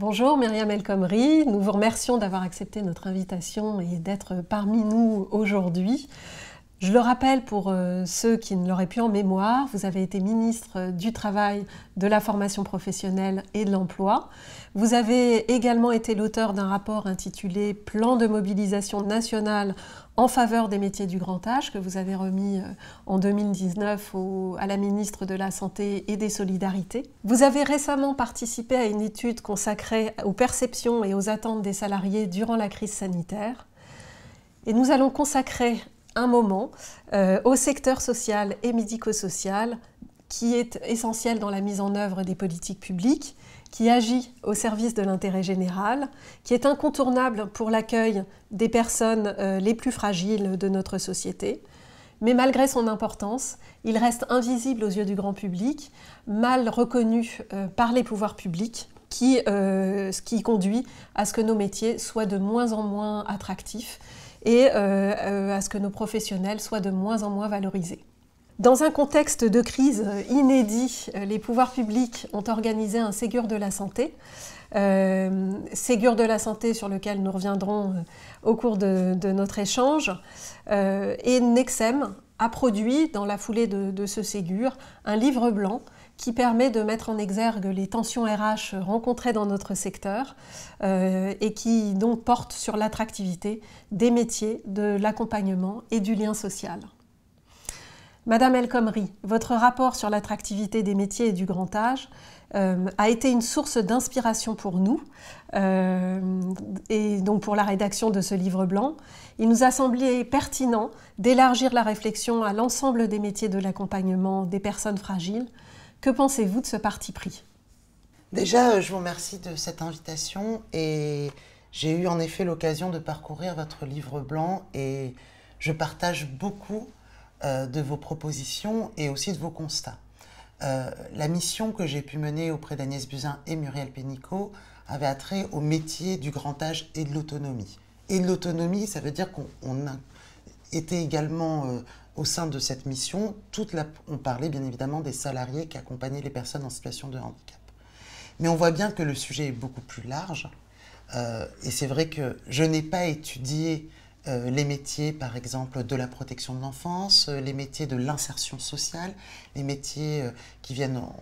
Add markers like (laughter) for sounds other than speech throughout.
Bonjour Myriam El nous vous remercions d'avoir accepté notre invitation et d'être parmi nous aujourd'hui. Je le rappelle pour euh, ceux qui ne l'auraient plus en mémoire, vous avez été ministre euh, du Travail, de la Formation professionnelle et de l'Emploi. Vous avez également été l'auteur d'un rapport intitulé Plan de mobilisation nationale en faveur des métiers du grand âge que vous avez remis euh, en 2019 à la ministre de la Santé et des Solidarités. Vous avez récemment participé à une étude consacrée aux perceptions et aux attentes des salariés durant la crise sanitaire. Et nous allons consacrer un moment euh, au secteur social et médico-social qui est essentiel dans la mise en œuvre des politiques publiques, qui agit au service de l'intérêt général, qui est incontournable pour l'accueil des personnes euh, les plus fragiles de notre société. Mais malgré son importance, il reste invisible aux yeux du grand public, mal reconnu euh, par les pouvoirs publics, ce qui conduit à ce que nos métiers soient de moins en moins attractifs et euh, euh, à ce que nos professionnels soient de moins en moins valorisés. Dans un contexte de crise inédit, euh, les pouvoirs publics ont organisé un Ségur de la santé. Ségur de la santé sur lequel nous reviendrons au cours de, notre échange. et Nexem a produit, dans la foulée de ce Ségur, un livre blanc qui permet de mettre en exergue les tensions RH rencontrées dans notre secteur euh, et qui donc porte sur l'attractivité des métiers, de l'accompagnement et du lien social. Madame El votre rapport sur l'attractivité des métiers et du grand âge euh, a été une source d'inspiration pour nous euh, et donc pour la rédaction de ce livre blanc. Il nous a semblé pertinent d'élargir la réflexion à l'ensemble des métiers de l'accompagnement des personnes fragiles que pensez-vous de ce parti pris Déjà, euh, je vous remercie de cette invitation et j'ai eu en effet l'occasion de parcourir votre livre blanc et je partage beaucoup euh, de vos propositions et aussi de vos constats. Euh, la mission que j'ai pu mener auprès d'Agnès Buzyn et Muriel Pénicaud avait attrait au métier du grand âge et de l'autonomie. Et de l'autonomie, ça veut dire qu'on était également au sein de cette mission, toute on parlait bien évidemment des salariés qui accompagnaient les personnes en situation de handicap. Mais on voit bien que le sujet est beaucoup plus large. Euh, et c'est vrai que je n'ai pas étudié euh, les métiers, par exemple, de la protection de l'enfance, euh, les métiers de l'insertion sociale, les métiers qui viennent en,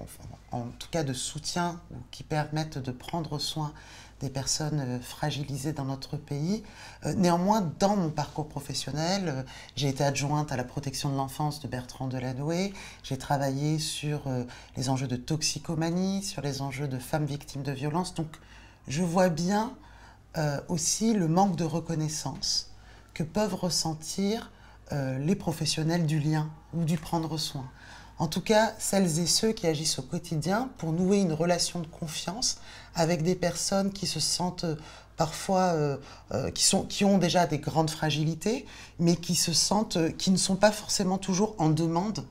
en, tout cas de soutien ou qui permettent de prendre soin des personnes euh, fragilisées dans notre pays. Euh, néanmoins, dans mon parcours professionnel, euh, j'ai été adjointe à la protection de l'enfance de Bertrand Delanoë. J'ai travaillé sur les enjeux de toxicomanie, sur les enjeux de femmes victimes de violences. Donc, je vois bien aussi le manque de reconnaissance que peuvent ressentir les professionnels du lien ou du prendre soin. En tout cas, celles et ceux qui agissent au quotidien pour nouer une relation de confiance avec des personnes qui se sentent euh, parfois euh, euh, qui, sont, qui ont déjà des grandes fragilités, mais qui se sentent, qui ne sont pas forcément toujours en demande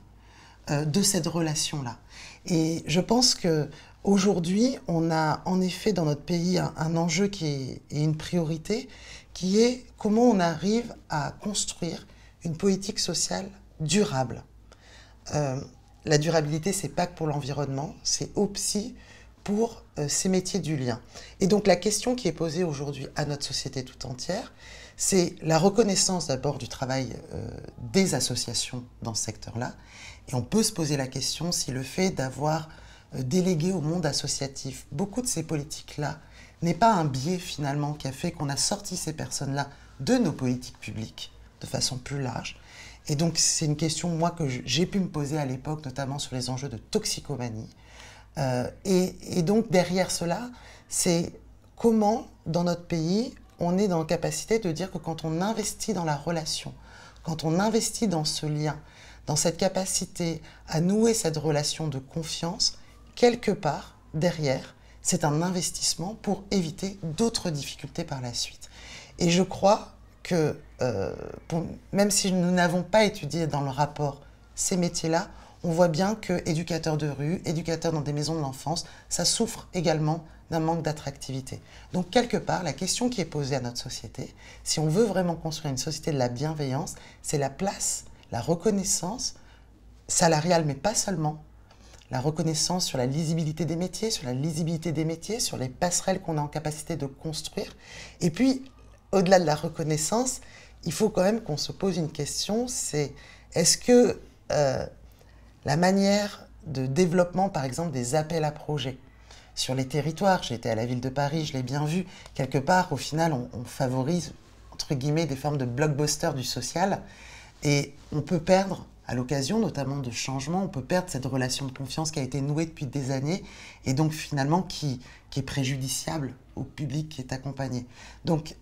de cette relation-là. Et je pense que aujourd'hui, on a en effet dans notre pays un, enjeu qui est, et une priorité, qui est comment on arrive à construire une politique sociale durable. la durabilité, c'est pas que pour l'environnement, c'est aussi pour euh, ces métiers du lien. Et donc la question qui est posée aujourd'hui à notre société tout entière, c'est la reconnaissance d'abord du travail euh, des associations dans ce secteur-là. Et on peut se poser la question si le fait d'avoir euh, délégué au monde associatif beaucoup de ces politiques-là n'est pas un biais finalement qui a fait qu'on a sorti ces personnes-là de nos politiques publiques de façon plus large. Et donc c'est une question moi que j'ai pu me poser à l'époque, notamment sur les enjeux de toxicomanie euh, et, donc derrière cela, c'est comment dans notre pays on est dans la capacité de dire que quand on investit dans la relation, quand on investit dans ce lien, dans cette capacité à nouer cette relation de confiance, quelque part derrière, c'est un investissement pour éviter d'autres difficultés par la suite. Et je crois que euh, même si nous n'avons pas étudié dans le rapport ces métiers-là, on voit bien que éducateurs de rue, éducateurs dans des maisons de l'enfance, ça souffre également d'un manque d'attractivité. Donc quelque part, la question qui est posée à notre société, si on veut vraiment construire une société de la bienveillance, c'est la place, la reconnaissance salariale, mais pas seulement, la reconnaissance sur la lisibilité des métiers, sur la lisibilité des métiers, sur les passerelles qu'on a en capacité de construire. Et puis, au-delà de la reconnaissance, il faut quand même qu'on se pose une question, c'est est-ce que euh, la manière de développement, par exemple, des appels à projets sur les territoires. J'ai été à la ville de Paris, je l'ai bien vu. Quelque part, au final, on, favorise, entre guillemets, des formes de blockbuster du social. Et on peut perdre, à l'occasion notamment de changements, on peut perdre cette relation de confiance qui a été nouée depuis des années et donc finalement qui est préjudiciable au public qui est accompagné. Donc,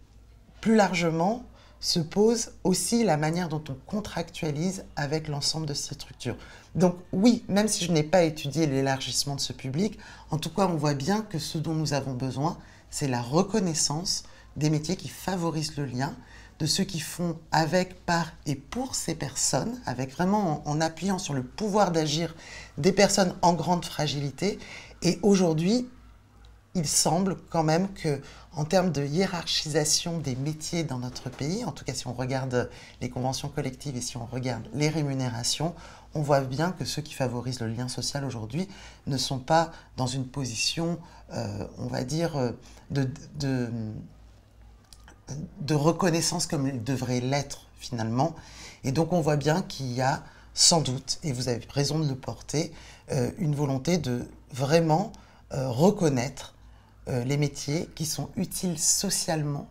plus largement, se pose aussi la manière dont on contractualise avec l'ensemble de ces structures. Donc oui, même si je n'ai pas étudié l'élargissement de ce public, en tout cas on voit bien que ce dont nous avons besoin, c'est la reconnaissance des métiers qui favorisent le lien, de ceux qui font avec, par et pour ces personnes, avec vraiment en, en appuyant sur le pouvoir d'agir des personnes en grande fragilité. Et aujourd'hui, il semble quand même que, en termes de hiérarchisation des métiers dans notre pays, en tout cas si on regarde les conventions collectives et si on regarde les rémunérations, on voit bien que ceux qui favorisent le lien social aujourd'hui ne sont pas dans une position, euh, on va dire, euh, de, reconnaissance comme ils devraient l'être finalement. Et donc on voit bien qu'il y a sans doute, et vous avez raison de le porter, euh, une volonté de vraiment reconnaître euh, les métiers qui sont utiles socialement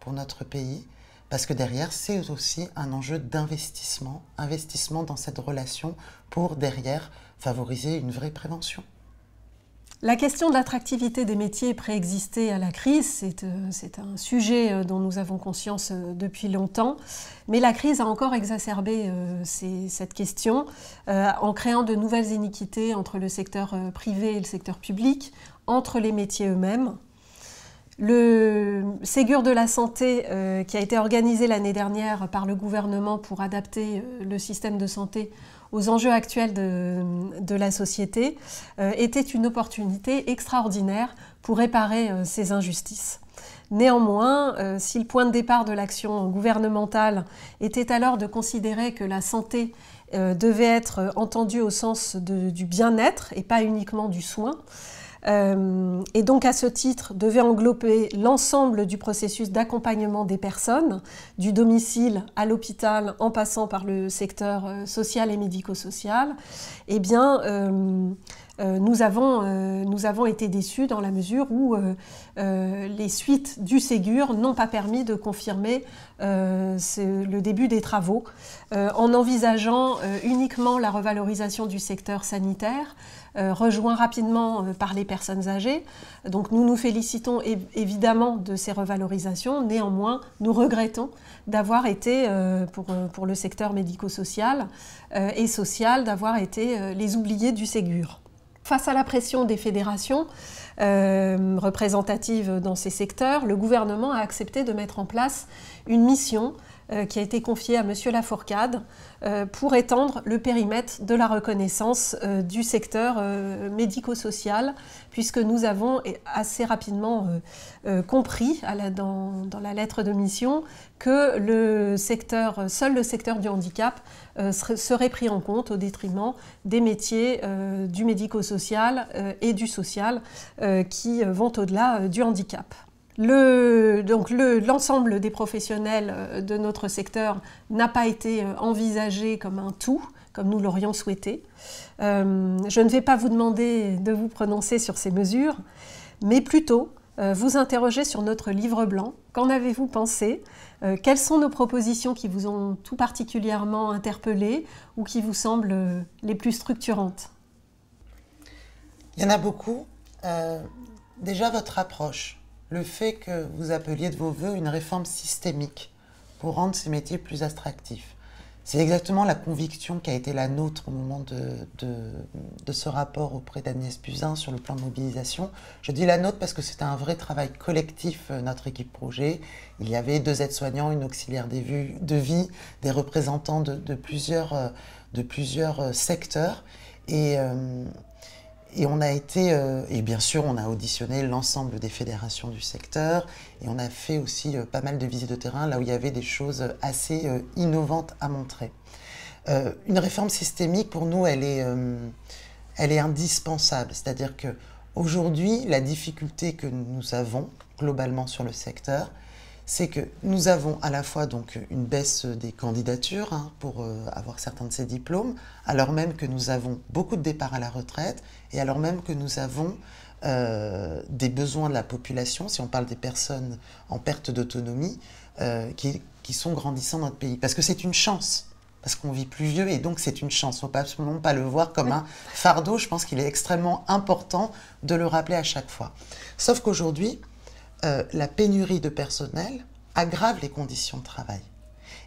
pour notre pays, parce que derrière, c'est aussi un enjeu d'investissement, investissement dans cette relation pour derrière favoriser une vraie prévention. La question de l'attractivité des métiers préexistait à la crise, c'est euh, un sujet euh, dont nous avons conscience euh, depuis longtemps, mais la crise a encore exacerbé cette question en créant de nouvelles iniquités entre le secteur privé et le secteur public, entre les métiers eux-mêmes. Le Ségur de la santé qui a été organisé l'année dernière par le gouvernement pour adapter le système de santé aux enjeux actuels de, la société euh, était une opportunité extraordinaire pour réparer euh, ces injustices. Néanmoins, euh, si le point de départ de l'action gouvernementale était alors de considérer que la santé devait être entendue au sens du bien-être et pas uniquement du soin, euh, et donc à ce titre devait englober l'ensemble du processus d'accompagnement des personnes, du domicile à l'hôpital en passant par le secteur euh, social et médico-social, eh bien euh, nous, avons, nous, avons, été déçus dans la mesure où les suites du Ségur n'ont pas permis de confirmer le début des travaux en envisageant uniquement la revalorisation du secteur sanitaire. Euh, rejoint rapidement euh, par les personnes âgées. Donc nous nous félicitons évidemment de ces revalorisations. Néanmoins, nous regrettons d'avoir été, euh, pour, le secteur médico-social et social, d'avoir été les oubliés du Ségur. Face à la pression des fédérations représentatives dans ces secteurs, le gouvernement a accepté de mettre en place une mission euh, qui a été confié à M. Lafourcade euh, pour étendre le périmètre de la reconnaissance euh, du secteur médico-social, puisque nous avons assez rapidement compris dans, la lettre de mission que le secteur, seul le secteur du handicap serait pris en compte au détriment des métiers du médico-social et du social qui vont au-delà du handicap donc l'ensemble des professionnels euh, de notre secteur n'a pas été euh, envisagé comme un tout, comme nous l'aurions souhaité. Euh, je ne vais pas vous demander de vous prononcer sur ces mesures, mais plutôt vous interroger sur notre livre blanc. Qu'en avez-vous pensé Quelles sont nos propositions qui vous ont tout particulièrement interpellé ou qui vous semblent les plus structurantes Il y en a beaucoup. déjà votre approche le fait que vous appeliez de vos voeux une réforme systémique pour rendre ces métiers plus attractifs. C'est exactement la conviction qui a été la nôtre au moment de, de, ce rapport auprès d'Agnès Buzyn sur le plan de mobilisation. Je dis la nôtre parce que c'était un vrai travail collectif, euh, notre équipe projet. Il y avait deux aides-soignants, une auxiliaire des vues, de vie, des représentants de, de plusieurs, euh, euh, secteurs. Et, et on a été, euh, et bien sûr, on a auditionné l'ensemble des fédérations du secteur et on a fait aussi euh, pas mal de visites de terrain là où il y avait des choses assez euh, innovantes à montrer. une réforme systémique, pour nous, elle est, elle est indispensable. C'est-à-dire qu'aujourd'hui, la difficulté que nous avons globalement sur le secteur, c'est que nous avons à la fois donc une baisse des candidatures hein, pour euh, avoir certains de ces diplômes, alors même que nous avons beaucoup de départs à la retraite et alors même que nous avons euh, des besoins de la population, si on parle des personnes en perte d'autonomie, euh, qui, qui, sont grandissants dans notre pays. Parce que c'est une chance. Parce qu'on vit plus vieux et donc c'est une chance. Il ne faut absolument pas le voir comme un fardeau. Je pense qu'il est extrêmement important de le rappeler à chaque fois. Sauf qu'aujourd'hui, euh, la pénurie de personnel aggrave les conditions de travail.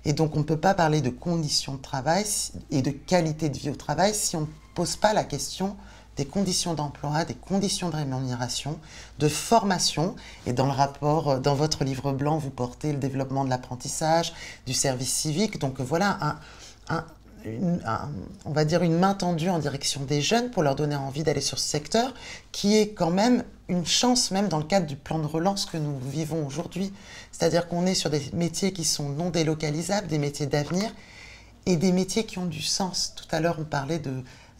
Et donc on ne peut pas parler de conditions de travail et de qualité de vie au travail si on ne pose pas la question des conditions d'emploi, des conditions de rémunération, de formation. Et dans le rapport, euh, dans votre livre blanc, vous portez le développement de l'apprentissage, du service civique. Donc voilà un, on va dire une main tendue en direction des jeunes pour leur donner envie d'aller sur ce secteur, qui est quand même une chance, même dans le cadre du plan de relance que nous vivons aujourd'hui. C'est-à-dire qu'on est sur des métiers qui sont non délocalisables, des métiers d'avenir, et des métiers qui ont du sens. Tout à l'heure, on parlait de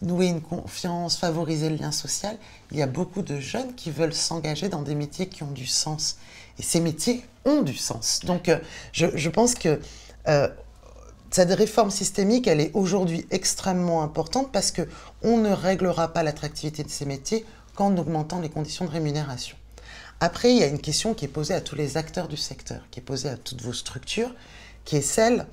nouer une confiance, favoriser le lien social. Il y a beaucoup de jeunes qui veulent s'engager dans des métiers qui ont du sens. Et ces métiers ont du sens. Donc, euh, je, pense que euh, cette réforme systémique, elle est aujourd'hui extrêmement importante parce que on ne réglera pas l'attractivité de ces métiers qu'en augmentant les conditions de rémunération. Après, il y a une question qui est posée à tous les acteurs du secteur, qui est posée à toutes vos structures, qui est celle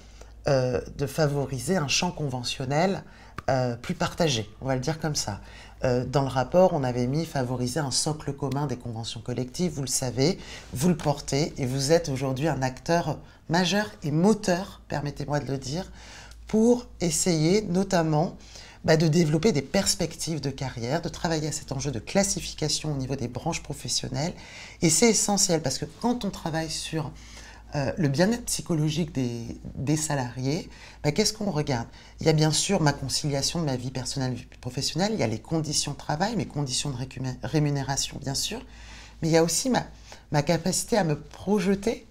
euh, de favoriser un champ conventionnel euh, plus partagé, on va le dire comme ça. Euh, dans le rapport, on avait mis favoriser un socle commun des conventions collectives, vous le savez, vous le portez, et vous êtes aujourd'hui un acteur majeur et moteur, permettez-moi de le dire, pour essayer notamment bah, de développer des perspectives de carrière, de travailler à cet enjeu de classification au niveau des branches professionnelles. Et c'est essentiel parce que quand on travaille sur euh, le bien-être psychologique des, salariés, bah, qu'est-ce qu'on regarde Il y a bien sûr ma conciliation de ma vie personnelle et professionnelle, il y a les conditions de travail, mes conditions de rémunération bien sûr, mais il y a aussi ma, capacité à me projeter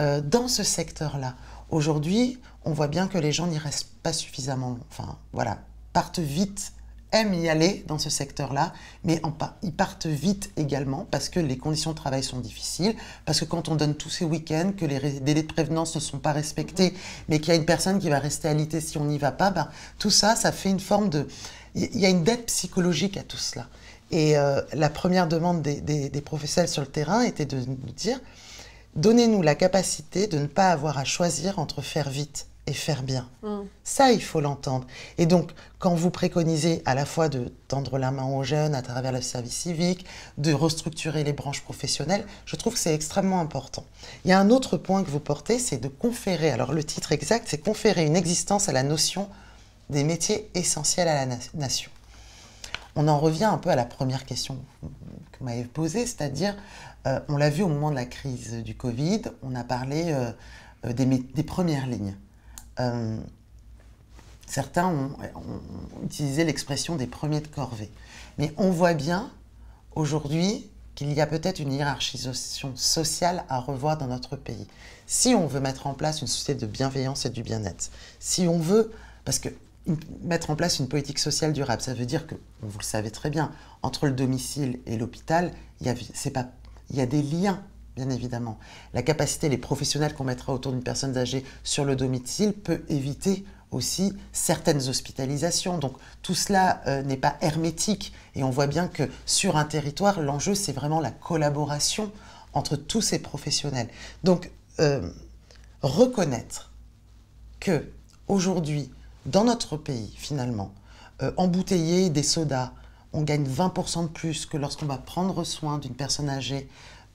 euh, dans ce secteur-là. Aujourd'hui, on voit bien que les gens n'y restent pas suffisamment, enfin voilà, partent vite aiment y aller dans ce secteur-là, mais ils partent vite également parce que les conditions de travail sont difficiles, parce que quand on donne tous ces week-ends, que les délais de prévenance ne sont pas respectés, mais qu'il y a une personne qui va rester alitée si on n'y va pas, ben, tout ça, ça fait une forme de... Il y a une dette psychologique à tout cela. Et euh, la première demande des, professionnels sur le terrain était de nous dire, donnez-nous la capacité de ne pas avoir à choisir entre faire vite et faire bien. Mm. Ça, il faut l'entendre. Et donc, quand vous préconisez à la fois de tendre la main aux jeunes à travers le service civique, de restructurer les branches professionnelles, je trouve que c'est extrêmement important. Il y a un autre point que vous portez, c'est de conférer, alors le titre exact, c'est conférer une existence à la notion des métiers essentiels à la nation. On en revient un peu à la première question que m'avez posée, c'est-à-dire, euh, on l'a vu au moment de la crise du Covid, on a parlé euh, euh, des premières lignes. Euh, certains ont, utilisé l'expression des premiers de corvée. Mais on voit bien aujourd'hui qu'il y a peut-être une hiérarchisation sociale à revoir dans notre pays. Si on veut mettre en place une société de bienveillance et du bien-être, si on veut, parce que mettre en place une politique sociale durable, ça veut dire que, vous le savez très bien, entre le domicile et l'hôpital, il y a des liens bien évidemment. La capacité, les professionnels qu'on mettra autour d'une personne âgée sur le domicile peut éviter aussi certaines hospitalisations. Donc tout cela euh, n'est pas hermétique et on voit bien que sur un territoire, l'enjeu, c'est vraiment la collaboration entre tous ces professionnels. Donc euh, reconnaître que aujourd'hui, dans notre pays, finalement, euh, embouteiller des sodas, on gagne 20% de plus que lorsqu'on va prendre soin d'une personne âgée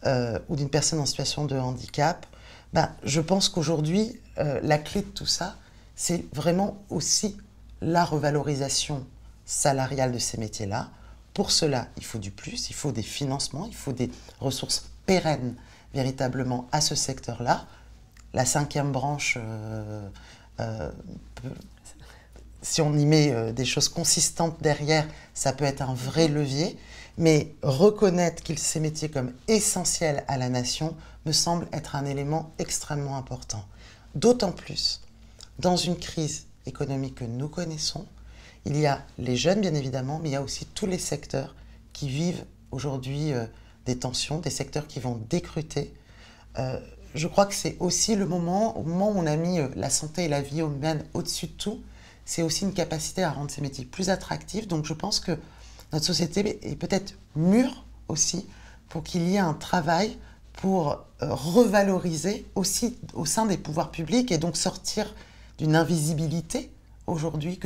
euh, ou d'une personne en situation de handicap, ben, je pense qu'aujourd'hui, euh, la clé de tout ça, c'est vraiment aussi la revalorisation salariale de ces métiers-là. Pour cela, il faut du plus, il faut des financements, il faut des ressources pérennes véritablement à ce secteur-là. La cinquième branche, euh, si on y met des choses consistantes derrière, ça peut être un vrai levier mais reconnaître qu'il ces métiers comme essentiels à la nation me semble être un élément extrêmement important. D'autant plus dans une crise économique que nous connaissons, il y a les jeunes bien évidemment, mais il y a aussi tous les secteurs qui vivent aujourd'hui euh, des tensions, des secteurs qui vont décruter. Euh, je crois que c'est aussi le moment, au moment où on a mis euh, la santé et la vie humaine au-dessus de tout, c'est aussi une capacité à rendre ces métiers plus attractifs. Donc je pense que notre société est peut-être mûre aussi pour qu'il y ait un travail pour euh, revaloriser aussi au sein des pouvoirs publics et donc sortir d'une invisibilité aujourd'hui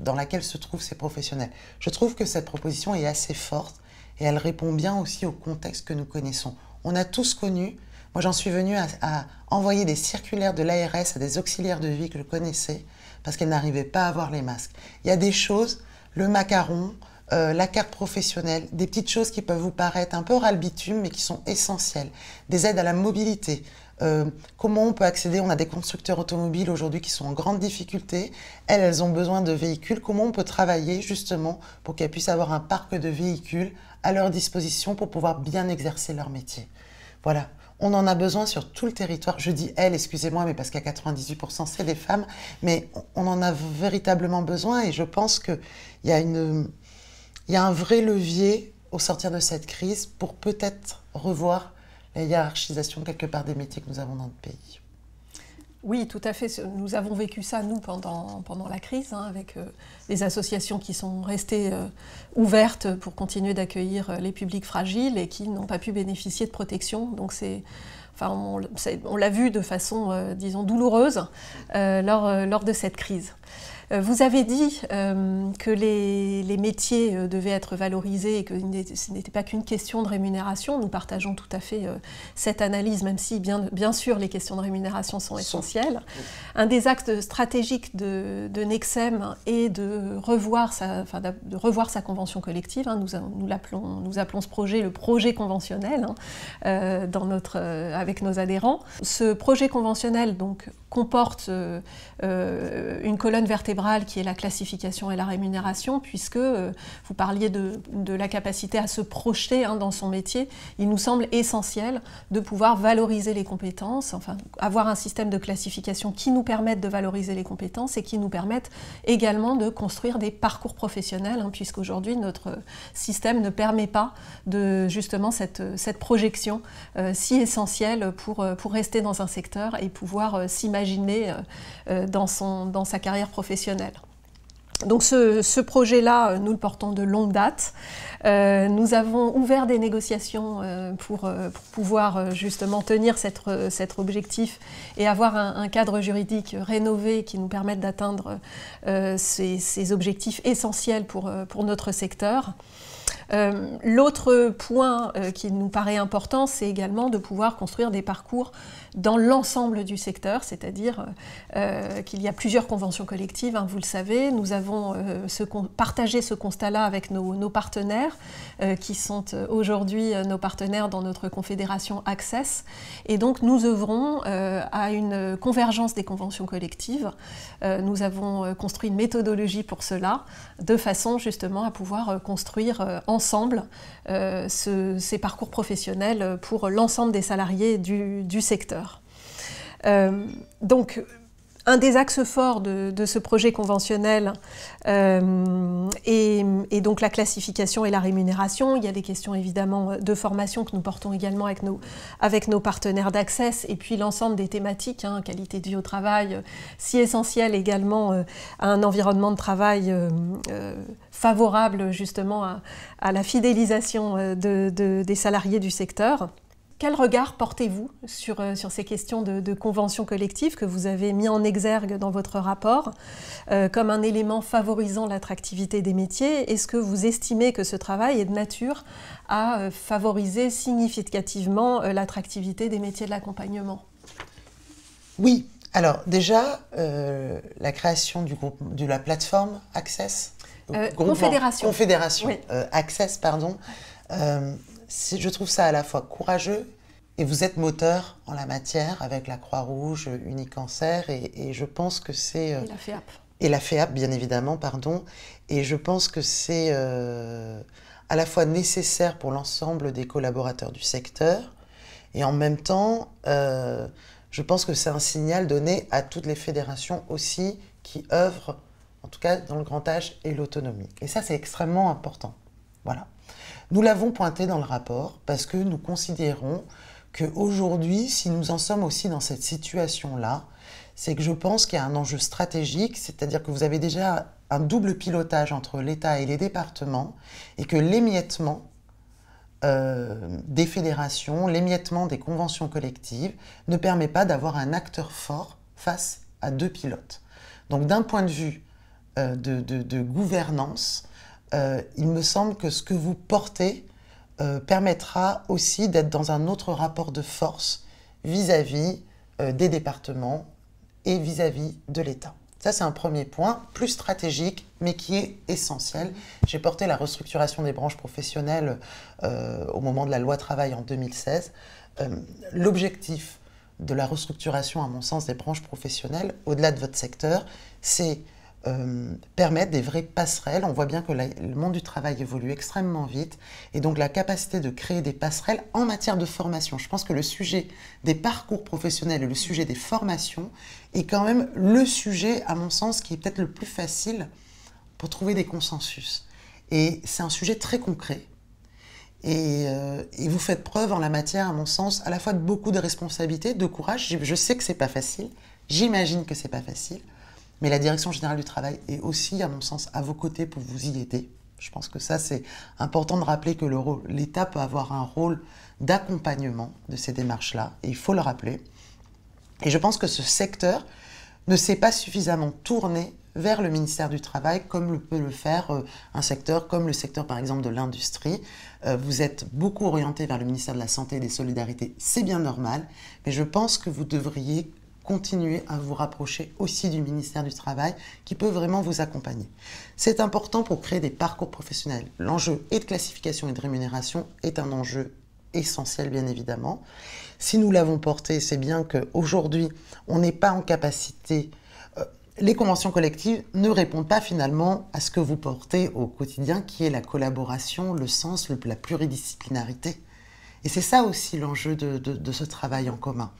dans laquelle se trouvent ces professionnels. Je trouve que cette proposition est assez forte et elle répond bien aussi au contexte que nous connaissons. On a tous connu, moi j'en suis venue à, à, envoyer des circulaires de l'ARS à des auxiliaires de vie que je connaissais parce qu'elles n'arrivaient pas à avoir les masques. Il y a des choses, le macaron, euh, la carte professionnelle, des petites choses qui peuvent vous paraître un peu ralbitume, mais qui sont essentielles, des aides à la mobilité. Euh, comment on peut accéder On a des constructeurs automobiles aujourd'hui qui sont en grande difficulté. Elles, elles ont besoin de véhicules. Comment on peut travailler justement pour qu'elles puissent avoir un parc de véhicules à leur disposition pour pouvoir bien exercer leur métier Voilà. On en a besoin sur tout le territoire. Je dis elles, excusez-moi, mais parce qu'à 98% c'est des femmes, mais on en a véritablement besoin et je pense qu'il y a une, il y a un vrai levier au sortir de cette crise pour peut-être revoir la hiérarchisation quelque part des métiers que nous avons dans notre pays. Oui, tout à fait. Nous avons vécu ça, nous, pendant, pendant la crise, hein, avec euh, les associations qui sont restées euh, ouvertes pour continuer d'accueillir euh, les publics fragiles et qui n'ont pas pu bénéficier de protection. Donc, c'est. Enfin, on, l'a vu de façon, disons, douloureuse lors, lors de cette crise. Euh, vous avez dit euh, que les, métiers euh, devaient être valorisés et que ce n'était pas qu'une question de rémunération. Nous partageons tout à fait cette analyse, même si bien, bien, sûr les questions de rémunération sont essentielles. Un des actes stratégiques de, Nexem est de revoir sa, enfin, de revoir sa convention collective. Hein. Nous, nous, appelons, nous, appelons, ce projet le projet conventionnel hein, dans notre, avec nos adhérents. Ce projet conventionnel donc, comporte une colonne vertébrale qui est la classification et la rémunération, puisque euh, vous parliez de, la capacité à se projeter hein, dans son métier. Il nous semble essentiel de pouvoir valoriser les compétences, enfin avoir un système de classification qui nous permette de valoriser les compétences et qui nous permette également de construire des parcours professionnels, hein, puisqu'aujourd'hui notre système ne permet pas de justement cette, cette projection euh, si essentielle pour, euh, pour rester dans un secteur et pouvoir s'imaginer dans, son, dans sa carrière professionnelle donc ce, projet-là, euh, nous le portons de longue date. Euh, nous avons ouvert des négociations euh, pour, pouvoir justement tenir cet objectif et avoir un, cadre juridique rénové qui nous permette d'atteindre ces, objectifs essentiels pour, pour notre secteur. L'autre point qui nous paraît important, c'est également de pouvoir construire des parcours dans l'ensemble du secteur, c'est-à-dire euh, euh, qu'il y a plusieurs conventions collectives, hein, vous le savez. Nous avons euh, partagé ce constat-là avec nos, partenaires, qui sont aujourd'hui nos partenaires dans notre confédération Access. Et donc nous œuvrons à une convergence des conventions collectives. nous avons construit une méthodologie pour cela, de façon justement à pouvoir construire ensemble ces parcours professionnels pour l'ensemble des salariés du secteur. Euh, donc, un des axes forts de, ce projet conventionnel est, euh, donc la classification et la rémunération. Il y a des questions évidemment de formation que nous portons également avec nos, partenaires d'accès. et puis l'ensemble des thématiques, hein, qualité de vie au travail, si essentielle également euh, à un environnement de travail favorable justement à, la fidélisation des salariés du secteur. Quel regard portez-vous sur, euh, sur ces questions de, convention collective que vous avez mis en exergue dans votre rapport euh, comme un élément favorisant l'attractivité des métiers Est-ce que vous estimez que ce travail est de nature à euh, favoriser significativement l'attractivité des métiers de l'accompagnement Oui. Alors déjà, la création du de la plateforme Access, Confédération, confédération Access, pardon je trouve ça à la fois courageux et vous êtes moteur en la matière avec la Croix-Rouge, euh, Unicancer, et, et je pense que c'est... Euh, et la FEAP. Et la FEAP, bien évidemment, pardon. Et je pense que c'est euh, à la fois nécessaire pour l'ensemble des collaborateurs du secteur, et en même temps, je pense que c'est un signal donné à toutes les fédérations aussi qui œuvrent, en tout cas dans le grand âge et l'autonomie. Et ça, c'est extrêmement important. Voilà. Nous l'avons pointé dans le rapport parce que nous considérons qu'aujourd'hui, si nous en sommes aussi dans cette situation-là, c'est que je pense qu'il y a un enjeu stratégique, c'est-à-dire que vous avez déjà un double pilotage entre l'État et les départements, et que l'émiettement euh, des fédérations, l'émiettement des conventions collectives ne permet pas d'avoir un acteur fort face à deux pilotes. Donc d'un point de vue euh, de, gouvernance, euh, il me semble que ce que vous portez euh, permettra aussi d'être dans un autre rapport de force vis-à-vis euh, des départements et vis-à-vis de l'État. Ça, c'est un premier point, plus stratégique, mais qui est essentiel. J'ai porté la restructuration des branches professionnelles au moment de la loi travail en 2016. L'objectif de la restructuration, à mon sens, des branches professionnelles, au-delà de votre secteur, c'est euh, permettre des vraies passerelles. On voit bien que le monde du travail évolue extrêmement vite et donc la capacité de créer des passerelles en matière de formation. Je pense que le sujet des parcours professionnels et le sujet des formations est quand même le sujet, à mon sens, qui est peut-être le plus facile pour trouver des consensus. Et c'est un sujet très concret. Et, euh, vous faites preuve en la matière, à mon sens, à la fois de beaucoup de responsabilités, de courage. Je, je sais que c'est pas facile. J'imagine que c'est pas facile. Mais la Direction générale du travail est aussi, à mon sens, à vos côtés pour vous y aider. Je pense que ça, c'est important de rappeler que l'État peut avoir un rôle d'accompagnement de ces démarches-là, et il faut le rappeler. Et je pense que ce secteur ne s'est pas suffisamment tourné vers le ministère du Travail comme le peut le faire euh, un secteur comme le secteur par exemple de l'industrie. Euh, vous êtes beaucoup orienté vers le ministère de la Santé et des Solidarités, c'est bien normal, mais je pense que vous devriez continuez à vous rapprocher aussi du ministère du Travail qui peut vraiment vous accompagner. C'est important pour créer des parcours professionnels. L'enjeu et de classification et de rémunération est un enjeu essentiel bien évidemment. Si nous l'avons porté, c'est bien qu'aujourd'hui, on n'est pas en capacité euh, les conventions collectives ne répondent pas finalement à ce que vous portez au quotidien, qui est la collaboration, le sens, la pluridisciplinarité. Et c'est ça aussi l'enjeu de, ce travail en commun.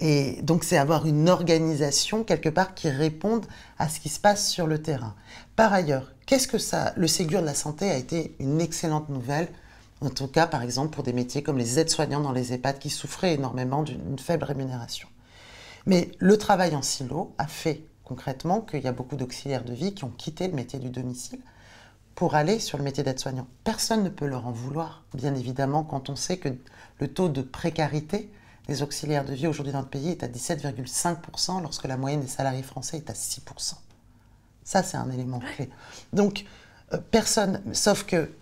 Et donc, c'est avoir une organisation quelque part qui réponde à ce qui se passe sur le terrain. Par ailleurs, qu'est-ce que ça Le Ségur de la santé a été une excellente nouvelle. En tout cas, par exemple, pour des métiers comme les aides-soignants dans les EHPAD qui souffraient énormément d'une faible rémunération. Mais le travail en silo a fait concrètement qu'il y a beaucoup d'auxiliaires de vie qui ont quitté le métier du domicile pour aller sur le métier d'aide-soignant. Personne ne peut leur en vouloir, bien évidemment, quand on sait que le taux de précarité les auxiliaires de vie aujourd'hui dans le pays est à 17,5% lorsque la moyenne des salariés français est à 6%. Ça, c'est un élément clé. Donc, euh, personne, sauf que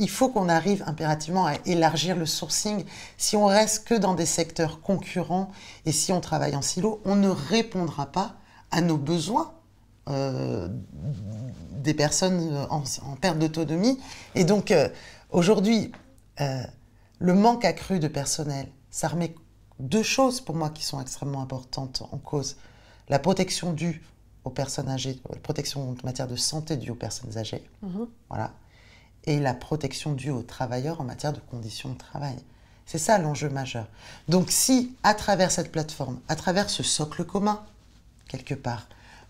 il faut qu'on arrive impérativement à élargir le sourcing. Si on reste que dans des secteurs concurrents et si on travaille en silo, on ne répondra pas à nos besoins euh, des personnes euh, en, perte d'autonomie. Et donc, aujourd'hui, le manque accru de personnel, ça remet deux choses pour moi qui sont extrêmement importantes en cause. La protection due aux personnes âgées, la protection en matière de santé due aux personnes âgées, mhm. voilà, et la protection due aux travailleurs en matière de conditions de travail. C'est ça l'enjeu majeur. Donc si, à travers cette plateforme, à travers ce socle commun, quelque part,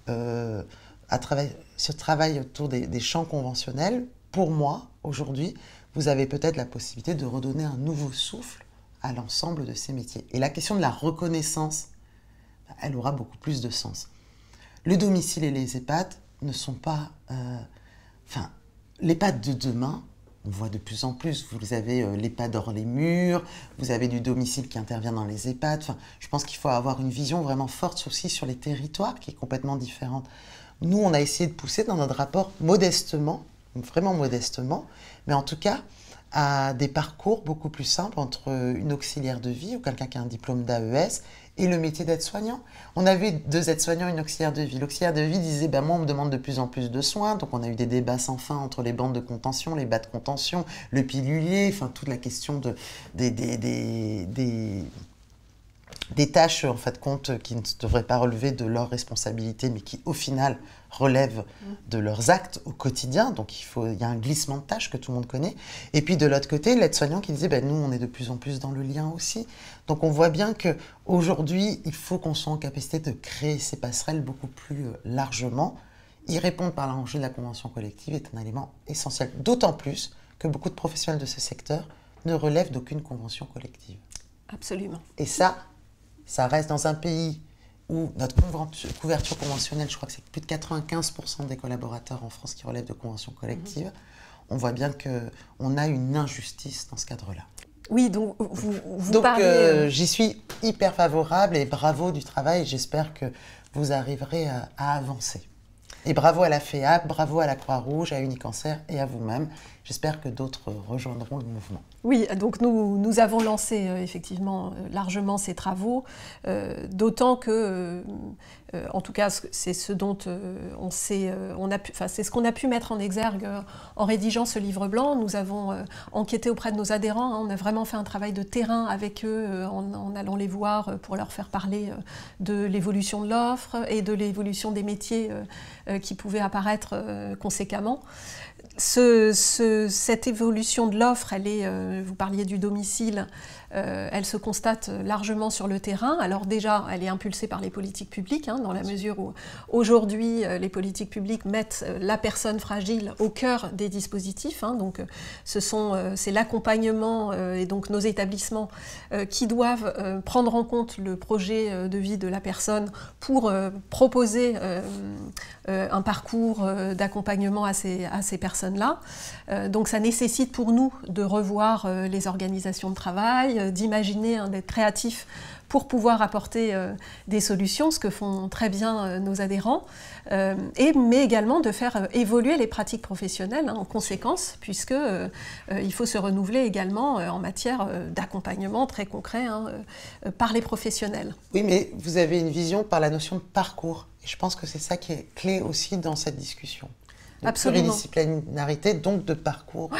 euh, à travers ce travail autour des champs conventionnels, pour moi, aujourd'hui, vous avez peut-être la possibilité de redonner un nouveau souffle à l'ensemble de ces métiers. Et la question de la reconnaissance, bah, elle aura beaucoup plus de sens. Le domicile et les EHPAD ne sont pas... Euh, enfin, l'EHPAD de demain, on voit de plus en plus, vous avez les euh, l'EHPAD hors les murs, vous avez du domicile qui intervient dans les EHPAD. Enfin, je pense qu'il faut avoir une vision vraiment forte aussi sur les territoires qui est complètement différente. Nous, on a essayé de pousser dans notre rapport modestement, vraiment modestement, mais en tout cas, à des parcours beaucoup plus simples entre une auxiliaire de vie ou quelqu'un qui a un diplôme d'AES et le métier d'aide-soignant. On avait deux aides-soignants, une auxiliaire de vie. L'auxiliaire de vie disait, ben moi on me demande de plus en plus de soins, donc on a eu des débats sans fin entre les bandes de contention, les bas de contention, le pilulier, enfin toute la question de, des, tâches en fait compte qui ne devraient pas relever de leur responsabilité mais qui au final relèvent de leurs actes au quotidien. Donc il, faut, il y a un glissement de tâches que tout le monde connaît. Et puis de l'autre côté, l'aide-soignant qui disait, ben, nous, on est de plus en plus dans le lien aussi. Donc on voit bien que aujourd'hui, il faut qu'on soit en capacité de créer ces passerelles beaucoup plus euh, largement. Y répondre par l'enjeu de la convention collective est un élément essentiel, d'autant plus que beaucoup de professionnels de ce secteur ne relèvent d'aucune convention collective. Absolument. Et ça, ça reste dans un pays où notre couverture conventionnelle, je crois que c'est plus de 95% des collaborateurs en France qui relèvent de conventions collectives, mhm. on voit bien qu'on a une injustice dans ce cadre-là. Oui, donc vous, vous donc, euh, euh, j'y suis hyper favorable et bravo du travail. J'espère que vous arriverez à, avancer. Et bravo à la FEAP, bravo à la Croix-Rouge, à Unicancer et à vous-même. J'espère que d'autres rejoindront le mouvement. Oui, donc nous, nous avons lancé euh, effectivement euh, largement ces travaux, euh, d'autant que, en tout cas, c'est ce dont on sait, on a c'est ce qu'on a pu mettre en exergue en rédigeant ce livre blanc. Nous avons enquêté auprès de nos adhérents, hein. on a vraiment fait un travail de terrain avec eux en, allant les voir pour leur faire parler de l'évolution de l'offre et de l'évolution des métiers qui pouvaient apparaître conséquemment ce, ce, cette évolution de l'offre, elle est, euh, vous parliez du domicile, euh, elle se constate largement sur le terrain. Alors déjà, elle est impulsée par les politiques publiques, hein, dans la mesure où aujourd'hui, euh, les politiques publiques mettent euh, la personne fragile au cœur des dispositifs. Hein. donc c'est l'accompagnement et donc nos établissements qui doivent prendre en compte le projet de vie de la personne pour proposer un parcours d'accompagnement à ces personnes-là. donc ça nécessite pour nous de revoir les organisations de travail, euh, d'imaginer, hein, d'être créatif pour pouvoir apporter euh, des solutions, ce que font très bien euh, nos adhérents, et, mais également de faire évoluer les pratiques professionnelles hein, en conséquence, puisque il faut se renouveler également en matière d'accompagnement très concret hein, par les professionnels. Oui, mais vous avez une vision par la notion de parcours, et je pense que c'est ça qui est clé aussi dans cette discussion. Absolument. donc de parcours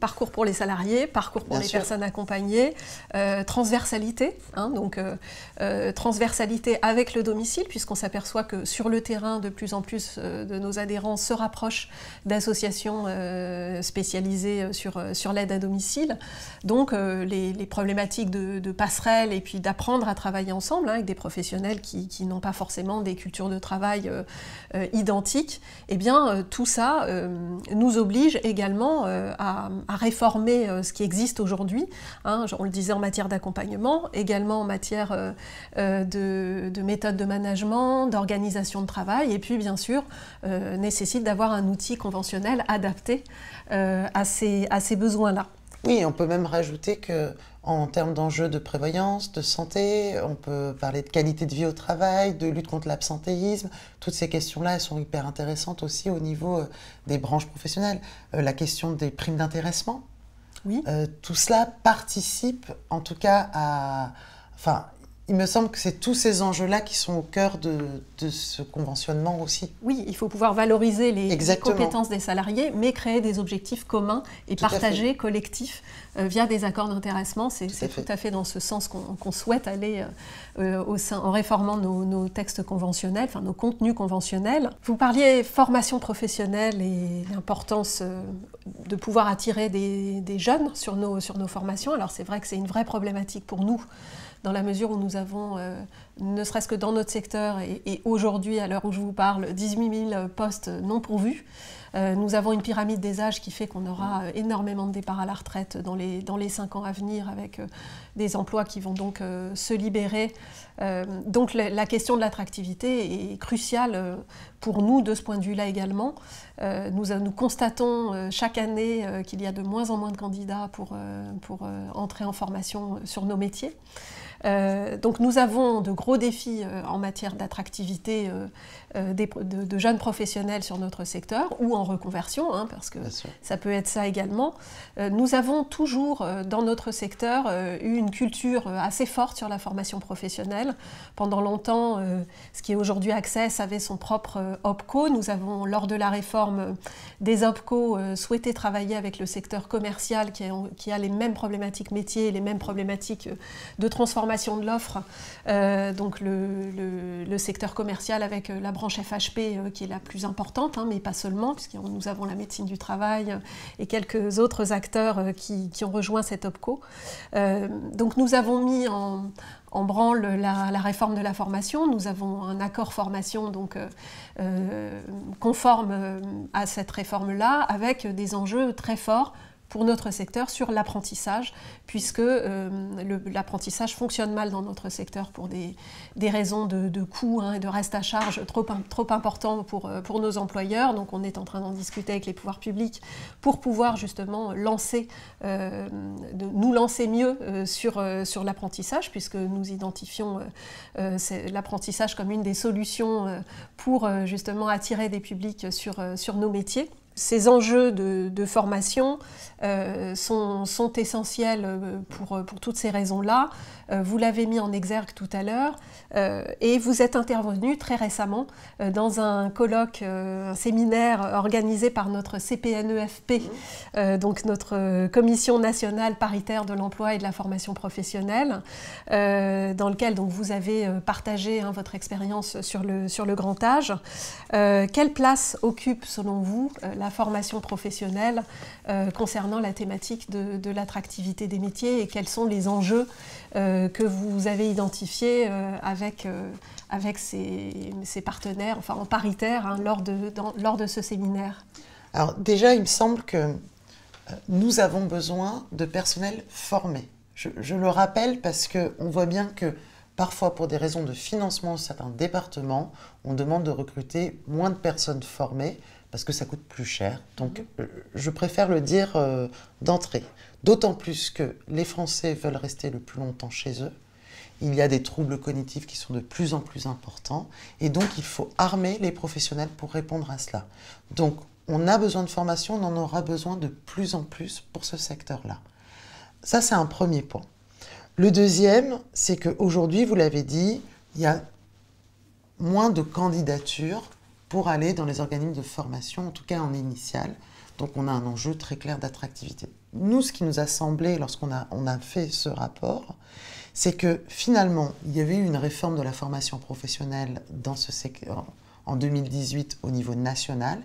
Parcours pour les salariés, parcours pour les personnes accompagnées, euh, transversalité, hein, donc euh, euh, transversalité avec le domicile, puisqu'on s'aperçoit que sur le terrain, de plus en plus de nos adhérents se rapprochent d'associations spécialisées sur, sur l'aide à domicile. Donc les, problématiques de, de passerelle et puis d'apprendre à travailler ensemble hein, avec des professionnels qui, qui n'ont pas forcément des cultures de travail identiques, eh bien tout ça euh, nous oblige également euh, à, réformer euh, ce qui existe aujourd'hui. Hein, on le disait en matière d'accompagnement, également en matière de, de méthode de management, d'organisation de travail, et puis bien sûr nécessite d'avoir un outil conventionnel adapté à ces, à ces besoins-là. Oui, on peut même rajouter que en termes d'enjeux de prévoyance, de santé, on peut parler de qualité de vie au travail, de lutte contre l'absentéisme. Toutes ces questions-là, elles sont hyper intéressantes aussi au niveau euh, des branches professionnelles. Euh, la question des primes d'intéressement. Oui. Euh, tout cela participe en tout cas à... Enfin, il me semble que c'est tous ces enjeux-là qui sont au cœur de, ce conventionnement aussi. Oui, il faut pouvoir valoriser les, compétences des salariés, mais créer des objectifs communs et partagés, collectifs, euh, via des accords d'intéressement. C'est tout, à fait dans ce sens qu'on souhaite aller euh, euh, au sein, en réformant nos, textes conventionnels, enfin nos contenus conventionnels. Vous parliez formation professionnelle et l'importance de pouvoir attirer des, des, jeunes sur nos, sur nos formations. Alors c'est vrai que c'est une vraie problématique pour nous dans la mesure où nous avons, euh, ne serait-ce que dans notre secteur, et, aujourd'hui, à l'heure où je vous parle, 18 000 euh, postes non pourvus. Euh, nous avons une pyramide des âges qui fait qu'on aura énormément de départs à la retraite dans les, dans ans à venir, avec des emplois qui vont donc se libérer. donc la, question de l'attractivité est cruciale pour nous de ce point de vue-là également. Nous, constatons chaque année qu'il y a de moins en moins de candidats pour, pour entrer en formation sur nos métiers. Euh, donc nous avons de gros défis euh, en matière d'attractivité euh, euh, de, jeunes professionnels sur notre secteur ou en reconversion, hein, parce que ça peut être ça également. Euh, nous avons toujours euh, dans notre secteur eu une culture assez forte sur la formation professionnelle. Pendant longtemps, ce qui est aujourd'hui Access avait son propre OPCO. Nous avons, lors de la réforme des OPCO, souhaité travailler avec le secteur commercial qui a, les mêmes problématiques métiers, les mêmes problématiques de transformation de l'offre. donc le, le, secteur commercial avec la branche chef FHP euh, qui est la plus importante, hein, mais pas seulement, puisque nous avons la médecine du travail euh, et quelques autres acteurs euh, qui, ont rejoint cette OPCO. donc nous avons mis en, branle la, réforme de la formation. Nous avons un accord formation donc conforme à cette réforme-là, avec des enjeux très forts pour notre secteur sur l'apprentissage, puisque euh, l'apprentissage fonctionne mal dans notre secteur pour des, raisons de, de coûts et hein, de reste à charge trop, trop importants pour, euh, pour nos employeurs. Donc on est en train d'en discuter avec les pouvoirs publics pour pouvoir justement lancer, euh, nous lancer mieux sur, sur l'apprentissage, puisque nous identifions l'apprentissage comme une des solutions pour justement attirer des publics sur, sur nos métiers ces enjeux de, formation euh, sont, sont, essentiels euh, pour, pour toutes ces raisons-là. Euh, vous l'avez mis en exergue tout à l'heure et vous êtes intervenu très récemment dans un colloque, un séminaire organisé par notre CPNEFP, e donc notre Commission nationale paritaire de l'emploi et de la formation professionnelle, dans lequel donc, vous avez partagé hein, votre expérience sur le, sur le grand âge. quelle place occupe selon vous la formation professionnelle euh, concernant la thématique de, l'attractivité des métiers et quels sont les enjeux euh, que vous avez identifiés euh, avec, avec ces, partenaires, enfin en paritaire, hein, lors, de, lors de ce séminaire Alors déjà, il me semble que nous avons besoin de personnel formé. Je, le rappelle parce qu'on voit bien que Parfois, pour des raisons de financement, certains départements, on demande de recruter moins de personnes formées parce que ça coûte plus cher. Donc euh, je préfère le dire euh, d'entrée. D'autant plus que les Français veulent rester le plus longtemps chez eux. Il y a des troubles cognitifs qui sont de plus en plus importants. Et donc il faut armer les professionnels pour répondre à cela. Donc on a besoin de formation, on en aura besoin de plus en plus pour ce secteur-là. Ça, c'est un premier point. Le deuxième, c'est qu'aujourd'hui, vous l'avez dit, il y a moins de candidatures pour aller dans les organismes de formation, en tout cas en initial, Donc on a un enjeu très clair d'attractivité. Nous, ce qui nous a semblé lorsqu'on a, fait ce rapport, c'est que finalement, il y avait eu une réforme de la formation professionnelle dans ce secteur en 2018 au niveau national,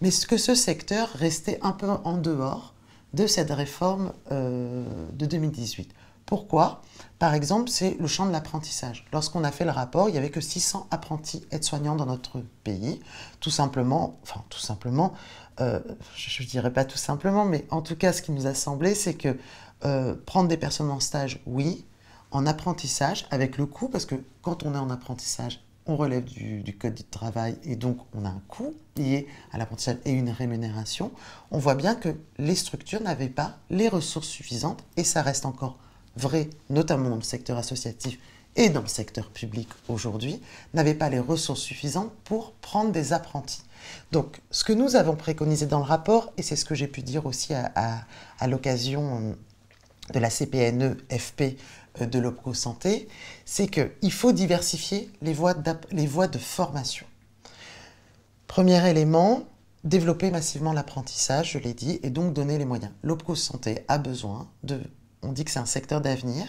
mais que ce secteur restait un peu en dehors de cette réforme euh, de 2018. Pourquoi Par exemple, c'est le champ de l'apprentissage. Lorsqu'on a fait le rapport, il n'y avait que 600 apprentis aides-soignants dans notre pays. Tout simplement, enfin tout simplement, euh, je ne dirais pas tout simplement, mais en tout cas, ce qui nous a semblé, c'est que euh, prendre des personnes en stage, oui, en apprentissage, avec le coût, parce que quand on est en apprentissage, on relève du, du, code du travail et donc on a un coût lié à l'apprentissage et une rémunération, on voit bien que les structures n'avaient pas les ressources suffisantes et ça reste encore vrai, notamment dans le secteur associatif et dans le secteur public aujourd'hui, n'avaient pas les ressources suffisantes pour prendre des apprentis. Donc, ce que nous avons préconisé dans le rapport, et c'est ce que j'ai pu dire aussi à, l'occasion euh, de la CPNE-FP e euh, de l'OPCO Santé, c'est qu'il faut diversifier les voies, les voies de formation. Premier élément, développer massivement l'apprentissage, je l'ai dit, et donc donner les moyens. L'OPCO Santé a besoin de on dit que c'est un secteur d'avenir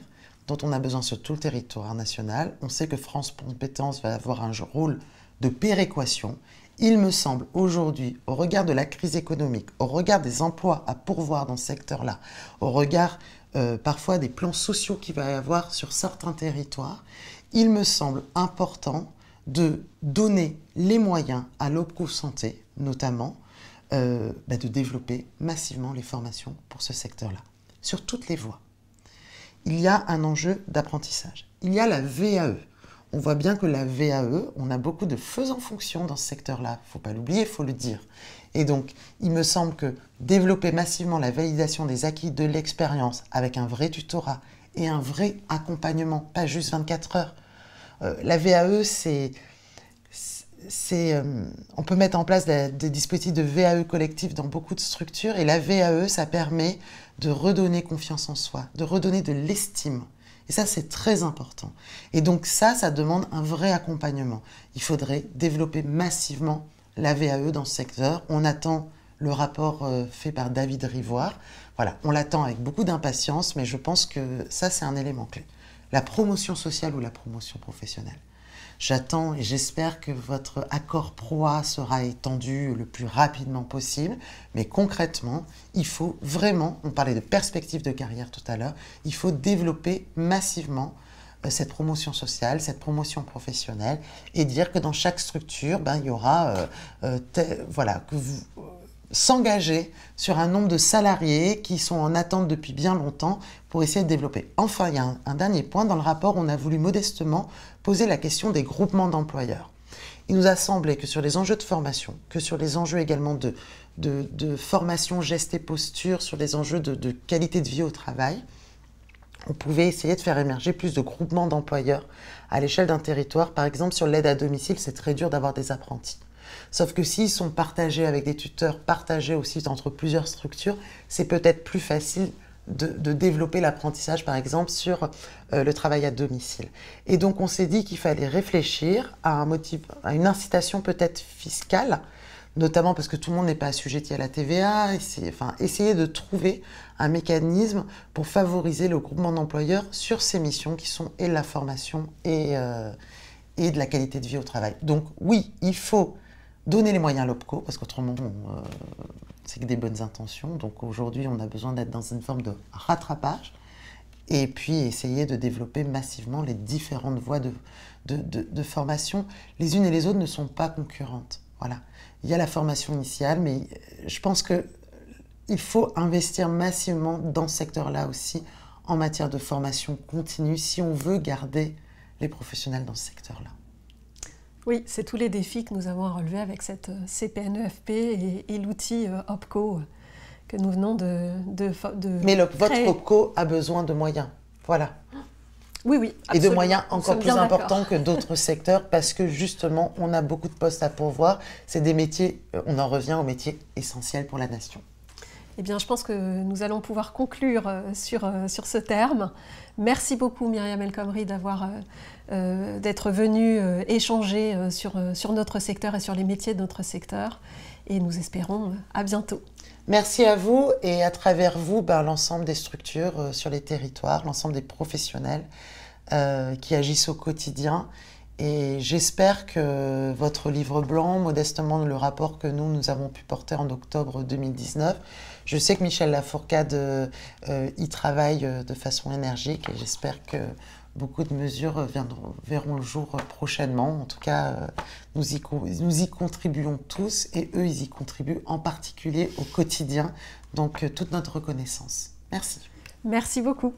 dont on a besoin sur tout le territoire national. On sait que France Compétences va avoir un rôle de péréquation. Il me semble aujourd'hui, au regard de la crise économique, au regard des emplois à pourvoir dans ce secteur-là, au regard euh, parfois des plans sociaux qu'il va y avoir sur certains territoires, il me semble important de donner les moyens à l'OPCO Santé, notamment, euh, bah, de développer massivement les formations pour ce secteur-là sur toutes les voies. Il y a un enjeu d'apprentissage. Il y a la VAE. On voit bien que la VAE, on a beaucoup de faisant fonction dans ce secteur-là. Faut pas l'oublier, il faut le dire. Et donc, il me semble que développer massivement la validation des acquis de l'expérience avec un vrai tutorat et un vrai accompagnement, pas juste 24 heures. Euh, la VAE, c'est c'est, euh, on peut mettre en place des, dispositifs de VAE collectifs dans beaucoup de structures et la VAE, ça permet de redonner confiance en soi, de redonner de l'estime. Et ça, c'est très important. Et donc ça, ça demande un vrai accompagnement. Il faudrait développer massivement la VAE dans ce secteur. On attend le rapport euh, fait par David Rivoire. Voilà, on l'attend avec beaucoup d'impatience, mais je pense que ça, c'est un élément clé. La promotion sociale ou la promotion professionnelle. J'attends et j'espère que votre accord PROA sera étendu le plus rapidement possible. Mais concrètement, il faut vraiment, on parlait de perspective de carrière tout à l'heure, il faut développer massivement euh, cette promotion sociale, cette promotion professionnelle, et dire que dans chaque structure, ben, il y aura, euh, euh, voilà, que vous s'engager sur un nombre de salariés qui sont en attente depuis bien longtemps pour essayer de développer. Enfin, il y a un, un dernier point dans le rapport, on a voulu modestement la question des groupements d'employeurs. Il nous a semblé que sur les enjeux de formation, que sur les enjeux également de, de, formation, gestes et postures, sur les enjeux de, de, qualité de vie au travail, on pouvait essayer de faire émerger plus de groupements d'employeurs à l'échelle d'un territoire. Par exemple, sur l'aide à domicile, c'est très dur d'avoir des apprentis. Sauf que s'ils sont partagés avec des tuteurs, partagés aussi entre plusieurs structures, c'est peut-être plus facile de, développer l'apprentissage, par exemple, sur euh, le travail à domicile. Et donc, on s'est dit qu'il fallait réfléchir à, un motif, à une incitation peut-être fiscale, notamment parce que tout le monde n'est pas assujetti à la TVA, essayer, enfin, essayer de trouver un mécanisme pour favoriser le groupement d'employeurs sur ces missions qui sont et de la formation et, euh, et de la qualité de vie au travail. Donc oui, il faut donner les moyens à l'OPCO, parce qu'autrement, euh, c'est que des bonnes intentions. Donc aujourd'hui, on a besoin d'être dans une forme de rattrapage et puis essayer de développer massivement les différentes voies de, de, formation. Les unes et les autres ne sont pas concurrentes. Voilà. Il y a la formation initiale, mais je pense qu'il faut investir massivement dans ce secteur-là aussi en matière de formation continue si on veut garder les professionnels dans ce secteur-là. Oui, c'est tous les défis que nous avons à relever avec cette euh, CPNEFP e et, l'outil euh, OPCO euh, que nous venons de, Mais votre OPCO a besoin de moyens, voilà. Oui, oui. Et de moyens encore plus importants que d'autres (laughs) secteurs parce que justement, on a beaucoup de postes à pourvoir. C'est des métiers, on en revient aux métiers essentiels pour la nation. Eh bien, je pense que nous allons pouvoir conclure euh, euh, sur, ce terme. Merci beaucoup, Myriam El Khomri, d'avoir, euh, d'être venue échanger sur, notre secteur et sur les métiers de notre secteur. Et nous espérons à bientôt. Merci à vous et à travers vous, ben, l'ensemble des structures sur les territoires, l'ensemble des professionnels qui agissent au quotidien. Et j'espère que votre livre blanc, modestement le rapport que nous, nous avons pu porter en octobre 2019, je sais que Michel Lafourcade euh, euh, y travaille euh, de façon énergique et j'espère que beaucoup de mesures verront le jour prochainement. En tout cas, nous y contribuons tous et eux, ils y contribuent en particulier au quotidien. Donc, toute notre reconnaissance. Merci. Merci beaucoup.